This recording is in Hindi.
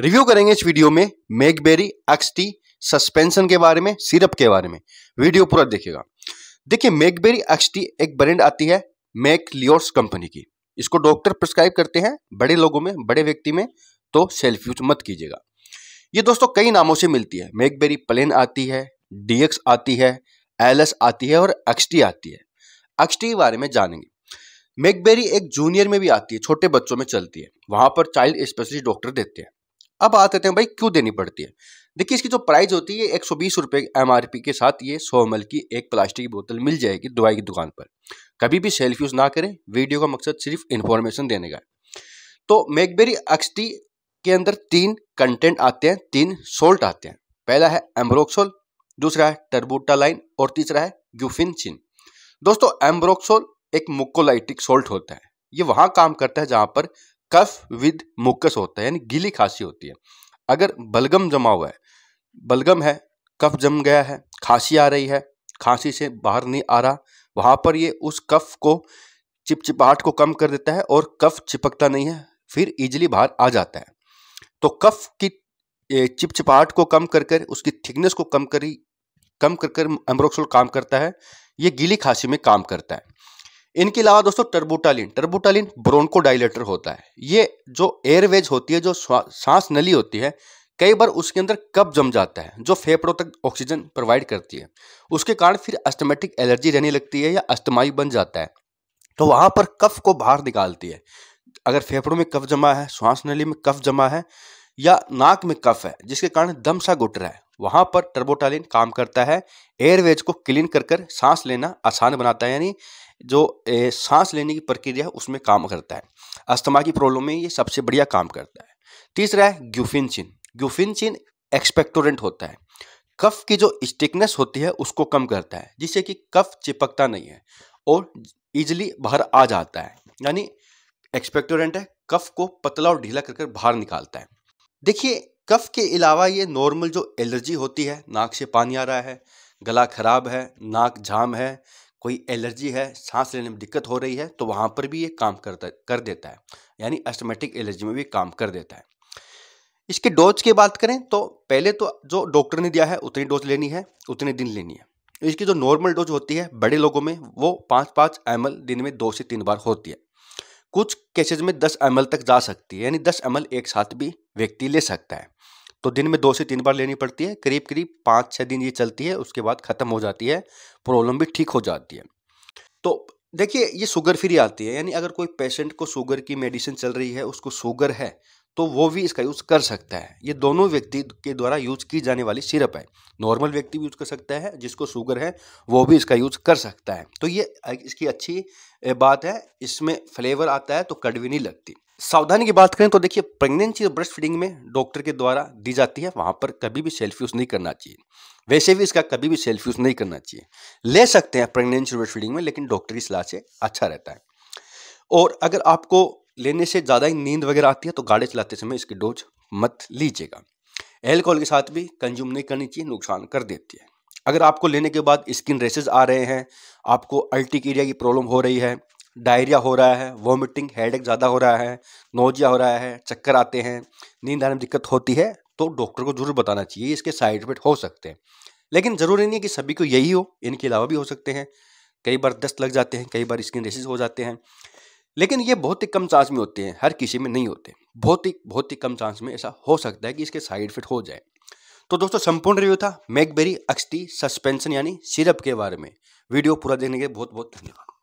रिव्यू करेंगे इस वीडियो में मेकबेरी एक्सटी सस्पेंशन के बारे में सिरप के बारे में वीडियो पूरा देखिएगा देखिए मेकबेरी एक्सटी एक ब्रांड आती है मेक लियोर्स कंपनी की इसको डॉक्टर प्रिस्क्राइब करते हैं बड़े लोगों में बड़े व्यक्ति में तो सेल्फ यूज मत कीजिएगा ये दोस्तों कई नामों से मिलती है मेकबेरी प्लेन आती है डीएक्स आती है एल आती है और एक्सटी आती है एक्सटी के बारे में जानेंगे मेकबेरी एक जूनियर में भी आती है छोटे बच्चों में चलती है वहाँ पर चाइल्ड स्पेशलिस्ट डॉक्टर देते हैं अब आते हैं भाई क्यों देनी पड़ती है देखिए इसकी जो प्राइस होती है एक सौ बीस रुपये एम आर पी के साथ ये सौ एम की एक प्लास्टिक की बोतल मिल जाएगी दवाई की दुकान पर कभी भी सेल्फ यूज़ ना करें वीडियो का मकसद सिर्फ इन्फॉर्मेशन देने का है तो मेकबेरी अक्सटी के अंदर तीन कंटेंट आते हैं तीन सोल्ट आते हैं पहला है एम्ब्रोक्सोल दूसरा है लाइन और तीसरा है ग्यूफिन चिन दोस्तों एम्ब्रोक्सोल एक मुकोलाइटिक सोल्ट होता है ये वहाँ काम करता है जहाँ पर कफ विद मुकस होता है यानी गीली खांसी होती है अगर बलगम जमा हुआ है बलगम है कफ जम गया है खांसी आ रही है खांसी से बाहर नहीं आ रहा वहाँ पर ये उस कफ को चिपचिपाहट को कम कर देता है और कफ चिपकता नहीं है फिर इजिली बाहर आ जाता है तो कफ की चिपचिपाहट को कम कर कर उसकी थिकनेस को कम करी कम कर कर एम्ब्रोक्सोल काम करता है ये गीली खांसी में काम करता है इनके अलावा दोस्तों टर्बोटालिन टर्बोटालिन ब्रोंकोडाइलेटर होता है ये जो एयरवेज होती है जो सांस नली होती है कई बार उसके अंदर कब जम जाता है जो फेफड़ों तक ऑक्सीजन प्रोवाइड करती है उसके कारण फिर अस्थमेटिक एलर्जी रहने लगती है या अस्थमाई बन जाता है तो वहाँ पर कफ को बाहर निकालती है अगर फेफड़ों में कफ जमा है श्वास नली में कफ जमा है या नाक में कफ है जिसके कारण दम सा घुट रहा है वहाँ पर टर्बोटालिन काम करता है एयरवेज को क्लीन कर कर सांस लेना आसान बनाता है यानी जो सांस लेने की प्रक्रिया है उसमें काम करता है अस्थमा की प्रॉब्लम में ये सबसे बढ़िया काम करता है तीसरा है ग्यूफिनचिन ग्यूफिनचिन एक्सपेक्टोरेंट होता है कफ की जो स्टिकनेस होती है उसको कम करता है जिससे कि कफ चिपकता नहीं है और ईजिली बाहर आ जाता है यानी एक्सपेक्टोरेंट है कफ को पतला और ढीला कर कर बाहर निकालता है देखिए कफ के अलावा ये नॉर्मल जो एलर्जी होती है नाक से पानी आ रहा है गला खराब है नाक जाम है कोई एलर्जी है सांस लेने में दिक्कत हो रही है तो वहाँ पर भी ये काम करता कर देता है यानी एस्टोमेटिक एलर्जी में भी काम कर देता है इसके डोज की बात करें तो पहले तो जो डॉक्टर ने दिया है उतनी डोज लेनी है उतने दिन लेनी है इसकी जो नॉर्मल डोज होती है बड़े लोगों में वो पाँच पाँच एम दिन में दो से तीन बार होती है कुछ केसेज में दस एम तक जा सकती है यानी दस एम एक साथ भी व्यक्ति ले सकता है तो दिन में दो से तीन बार लेनी पड़ती है करीब करीब पाँच छः दिन ये चलती है उसके बाद ख़त्म हो जाती है प्रॉब्लम भी ठीक हो जाती है तो देखिए ये शुगर फ्री आती है यानी अगर कोई पेशेंट को शुगर की मेडिसिन चल रही है उसको शुगर है तो वो भी इसका यूज़ कर सकता है ये दोनों व्यक्ति के द्वारा यूज की जाने वाली सिरप है नॉर्मल व्यक्ति भी यूज़ कर सकता है जिसको शुगर है वो भी इसका यूज़ कर सकता है तो ये इसकी अच्छी बात है इसमें फ्लेवर आता है तो कड़वी नहीं लगती सावधानी की बात करें तो देखिए प्रेगनेंसी और ब्रेस्ट फीडिंग में डॉक्टर के द्वारा दी जाती है वहाँ पर कभी भी सेल्फ यूज़ नहीं करना चाहिए वैसे भी इसका कभी भी सेल्फ यूज़ नहीं करना चाहिए ले सकते हैं प्रेगनेंसी और ब्रेस्ट फीडिंग में लेकिन डॉक्टर की सलाह से अच्छा रहता है और अगर आपको लेने से ज़्यादा ही नींद वगैरह आती है तो गाड़ी चलाते समय इसकी डोज मत लीजिएगा एल्कोहल के साथ भी कंज्यूम नहीं करनी चाहिए नुकसान कर देती है अगर आपको लेने के बाद स्किन रेसेज आ रहे हैं आपको अल्टिक की प्रॉब्लम हो रही है डायरिया हो रहा है वॉमिटिंग हेडेक ज़्यादा हो रहा है नोजिया हो रहा है चक्कर आते हैं नींद आने में दिक्कत होती है तो डॉक्टर को जरूर बताना चाहिए इसके साइड इफेक्ट हो सकते हैं लेकिन ज़रूरी नहीं है कि सभी को यही हो इनके अलावा भी हो सकते हैं कई बार दस्त लग जाते हैं कई बार स्किन रेसिस हो जाते हैं लेकिन ये बहुत ही कम चांस में होते हैं हर किसी में नहीं होते बहुत ही बहुत ही कम चांस में ऐसा हो सकता है कि इसके साइड इफेक्ट हो जाए तो दोस्तों संपूर्ण रिव्यू था मैकबेरी अक्सटी सस्पेंशन यानी सिरप के बारे में वीडियो पूरा देखने के बहुत बहुत धन्यवाद